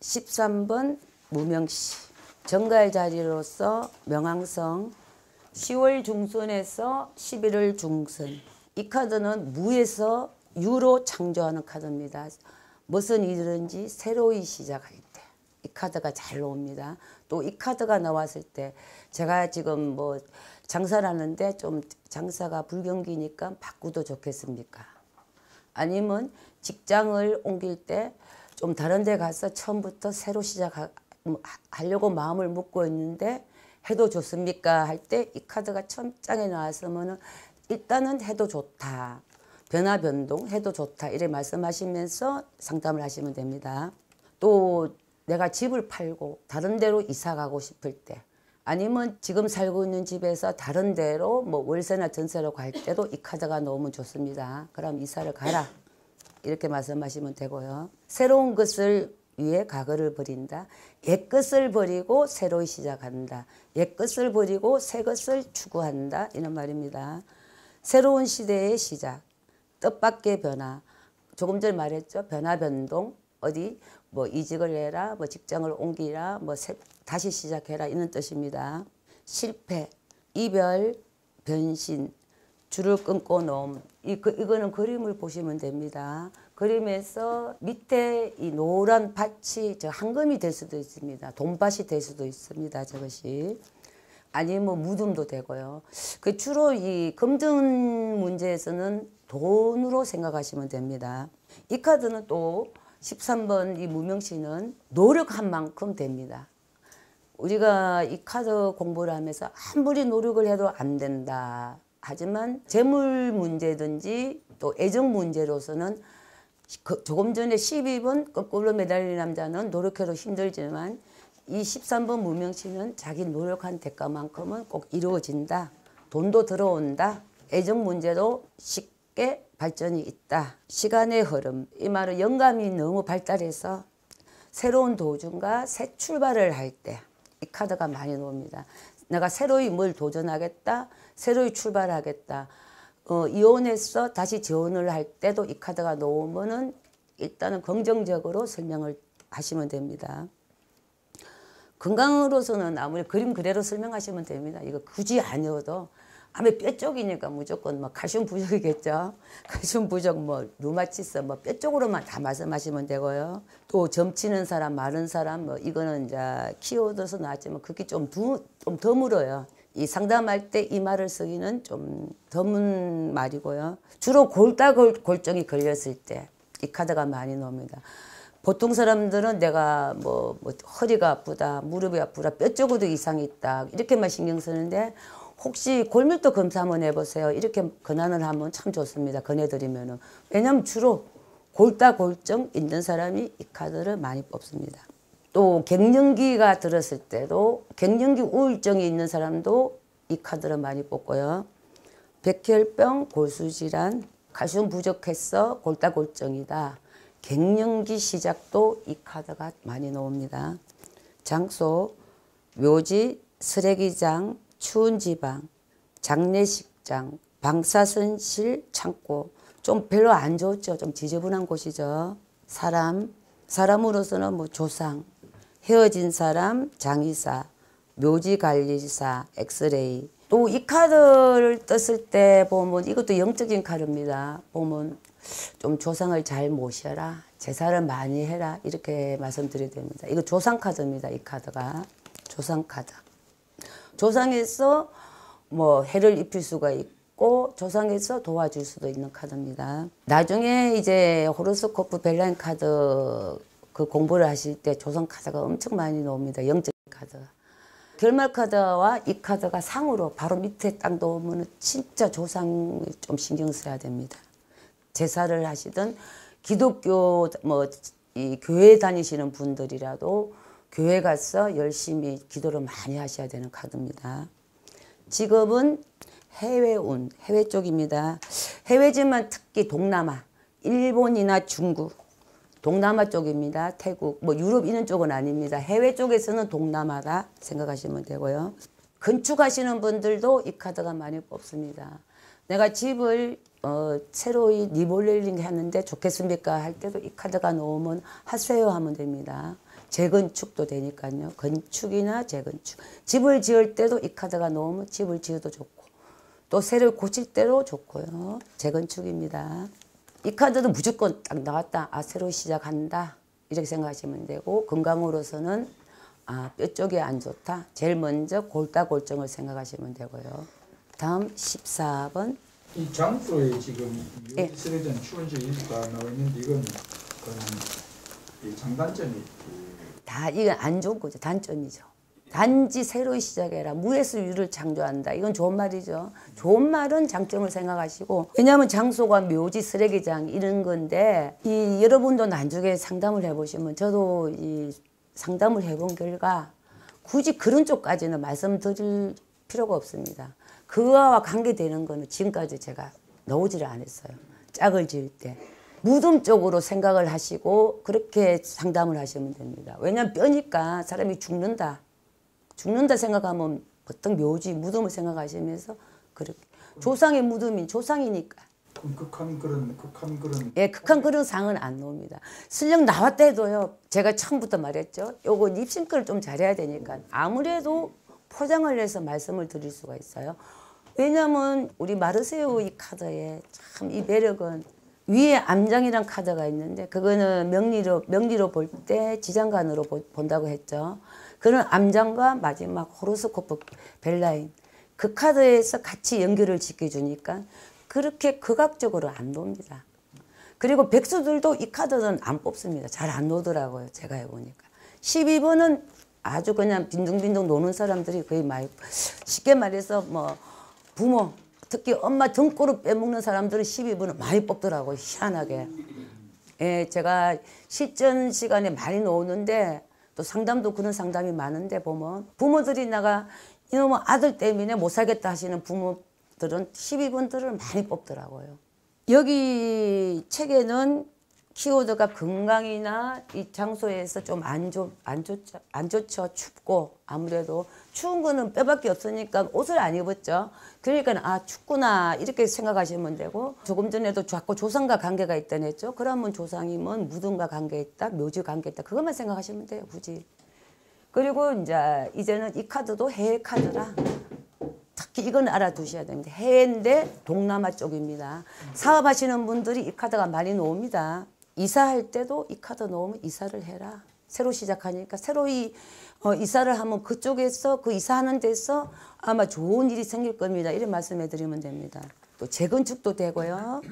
13번 무명시 정가의 자리로서 명왕성 10월 중순에서 11월 중순 이 카드는 무에서 유로 창조하는 카드입니다. 무슨 일든지 새로이 시작할 때 이 카드가 잘 나옵니다. 또 이 카드가 나왔을 때 제가 지금 뭐 장사를 하는데 좀 장사가 불경기니까 바꾸도 좋겠습니까? 아니면 직장을 옮길 때좀 다른 데 가서 처음부터 새로 시작하려고 뭐, 마음을 먹고 있는데 해도 좋습니까? 할 때 이 카드가 처음 장에 나왔으면 은 일단은 해도 좋다. 변화 변동 해도 좋다. 이래 말씀하시면서 상담을 하시면 됩니다. 또 내가 집을 팔고 다른 데로 이사 가고 싶을 때 아니면 지금 살고 있는 집에서 다른 데로 뭐 월세나 전세로 갈 때도 이 카드가 너무 좋습니다. 그럼 이사를 가라. 이렇게 말씀하시면 되고요. 새로운 것을 위해 과거를 버린다. 옛 것을 버리고 새로이 시작한다. 옛 것을 버리고 새 것을 추구한다. 이런 말입니다. 새로운 시대의 시작, 뜻밖의 변화. 조금 전에 말했죠. 변화 변동. 어디 뭐 이직을 해라, 뭐 직장을 옮기라, 뭐 새, 다시 시작해라 이런 뜻입니다. 실패, 이별, 변신, 줄을 끊고 놓음, 이, 그, 이거는 그림을 보시면 됩니다. 그림에서 밑에 이 노란 밭이 저 황금이 될 수도 있습니다. 돈밭이 될 수도 있습니다. 저것이. 아니면 뭐 무덤도 되고요. 그 주로 이 검증 문제에서는 돈으로 생각하시면 됩니다. 이 카드는 또 13번 이 무명시는 노력한 만큼 됩니다. 우리가 이 카드 공부를 하면서 아무리 노력을 해도 안 된다. 하지만 재물 문제든지 또 애정 문제로서는 그 조금 전에 12번 거꾸로 매달린 남자는 노력해도 힘들지만 이 13번 무명치는 자기 노력한 대가만큼은 꼭 이루어진다. 돈도 들어온다. 애정 문제도 쉽게 발전이 있다. 시간의 흐름. 이 말은 영감이 너무 발달해서 새로운 도중과 새 출발을 할 때 이 카드가 많이 나옵니다. 내가 새로이 뭘 도전하겠다, 새로이 출발하겠다. 어, 이혼해서 다시 재혼을 할 때도 이 카드가 나오면은 일단은 긍정적으로 설명을 하시면 됩니다. 건강으로서는 아무리 그림 그대로 설명하시면 됩니다. 이거 굳이 아니어도 암의 뼈 쪽이니까 무조건 뭐 칼슘 부족이겠죠. 칼슘 부족, 뭐 루마티스, 뭐뼈 쪽으로만 다 말씀하시면 되고요. 또 점치는 사람, 마른 사람, 뭐 이거는 이제 키워드서 나왔지만 그게 좀좀 드물어요. 이 상담할 때 이 말을 쓰기는 좀 드문 말이고요. 주로 골다골 골정이 걸렸을 때 이 카드가 많이 나옵니다. 보통 사람들은 내가 뭐, 뭐 허리가 아프다, 무릎이 아프다, 뼈 쪽에도 이상이 있다 이렇게만 신경 쓰는데 혹시 골밀도 검사 한번 해보세요. 이렇게 권한을 하면 참 좋습니다. 권해드리면은. 왜냐면 주로 골다골증 있는 사람이 이 카드를 많이 뽑습니다. 또 갱년기가 들었을 때도 갱년기 우울증이 있는 사람도 이 카드를 많이 뽑고요. 백혈병, 골수질환, 가슴 부족해서 골다골증이다. 갱년기 시작도 이 카드가 많이 나옵니다. 장소, 묘지, 쓰레기장, 추운 지방, 장례식장, 방사선실, 창고 좀 별로 안 좋죠. 좀 지저분한 곳이죠. 사람, 사람으로서는 뭐 조상, 헤어진 사람, 장의사, 묘지관리사, 엑스레이 또 이 카드를 떴을 때 보면 이것도 영적인 카드입니다. 보면 좀 조상을 잘 모셔라, 제사를 많이 해라 이렇게 말씀드려야 됩니다. 이거 조상 카드입니다. 이 카드가 조상 카드. 조상에서 뭐 해를 입힐 수가 있고 조상에서 도와줄 수도 있는 카드입니다. 나중에 이제 호로스코프 벨라인 카드 그 공부를 하실 때조상 카드가 엄청 많이 나옵니다. 영적 카드. 결말 카드와 이 카드가 상으로 바로 밑에 땅도 오면 진짜 조상 좀 신경 써야 됩니다. 제사를 하시든 기독교 뭐 이 교회 다니시는 분들이라도 교회 가서 열심히 기도를 많이 하셔야 되는 카드입니다. 직업은 해외 온, 해외 쪽입니다. 해외지만 특히 동남아, 일본이나 중국, 동남아 쪽입니다. 태국, 뭐 유럽 이런 쪽은 아닙니다. 해외 쪽에서는 동남아다 생각하시면 되고요. 건축하시는 분들도 이 카드가 많이 뽑습니다. 내가 집을 어, 새로이 리모델링 했는데 좋겠습니까? 할 때도 이 카드가 나오면 하세요 하면 됩니다. 재건축도 되니까요. 건축이나 재건축. 집을 지을 때도 이 카드가 넣으면 집을 지어도 좋고 또 새를 고칠 때도 좋고요. 재건축입니다. 이카드도 무조건 딱 나왔다. 아 새로 시작한다. 이렇게 생각하시면 되고 건강으로서는 아, 뼈 쪽이 안 좋다. 제일 먼저 골다골증을 생각하시면 되고요. 다음 14번. 이 장소에 지금 예. 쓰레전 추원지 일가 나와 있는데 이건 장단점이 다 이건 안 좋은 거죠. 단점이죠. 단지 새로이 시작해라. 무에서유를 창조한다. 이건 좋은 말이죠. 좋은 말은 장점을 생각하시고 왜냐하면 장소가 묘지 쓰레기장 이런 건데 이 여러분도 나중에 상담을 해보시면 저도 이 상담을 해본 결과 굳이 그런 쪽까지는 말씀드릴 필요가 없습니다. 그와 관계되는 거는 지금까지 제가 넣오지를 않았어요. 짝을 지을 때. 무덤 쪽으로 생각을 하시고 그렇게 상담을 하시면 됩니다. 왜냐하면 뼈니까 사람이 죽는다. 죽는다 생각하면 어떤 묘지 무덤을 생각하시면서 그렇게 조상의 무덤인 조상이니까. 극한 그런 극한 그런 예 극한 그런 상은 안 나옵니다. 실력 나왔다 도요 제가 처음부터 말했죠. 요거 입싱크를 좀 잘해야 되니까 아무래도 포장을 해서 말씀을 드릴 수가 있어요. 왜냐하면 우리 마르세우 이 카드에 참 이 매력은 위에 암장이란 카드가 있는데 그거는 명리로 명리로 볼 때지장관으로 보, 본다고 했죠. 그는 암장과 마지막 호로스코프 벨라인 그 카드에서 같이 연결을 지켜주니까 그렇게 극악적으로 안 봅니다. 그리고 백수들도 이 카드는 안 뽑습니다. 잘안 노더라고요. 제가 해보니까. 12번은 아주 그냥 빈둥빈둥 노는 사람들이 거의 많이 쉽게 말해서 뭐 부모 특히 엄마 등골을 빼먹는 사람들은 12분을 많이 뽑더라고요. 희한하게. 예, 제가 실전 시간에 많이 노는데또 상담도 그런 상담이 많은데 보면 부모들이 나가 이놈의 아들 때문에 못 살겠다 하시는 부모들은 12분들을 많이 뽑더라고요. 여기 책에는 키워드가 건강이나 이 장소에서 좀 안 좋, 안 좋죠. 안 좋죠. 춥고 아무래도 추운 거는 뼈밖에 없으니까 옷을 안 입었죠. 그러니까 아 춥구나 이렇게 생각하시면 되고 조금 전에도 자꾸 조상과 관계가 있다 했죠. 그러면 조상이면 무등과 관계 있다, 묘지 관계 있다. 그것만 생각하시면 돼요. 굳이. 그리고 이제 이제는 이 카드도 해외 카드라 특히 이건 알아두셔야 됩니다. 해외인데 동남아 쪽입니다. 사업하시는 분들이 이 카드가 많이 나옵니다. 이사할 때도 이 카드 넣으면 이사를 해라. 새로 시작하니까 새로 이 어, 이사를 하면 그쪽에서 그 이사하는 데서 아마 좋은 일이 생길 겁니다. 이런 말씀해 드리면 됩니다. 또 재건축도 되고요.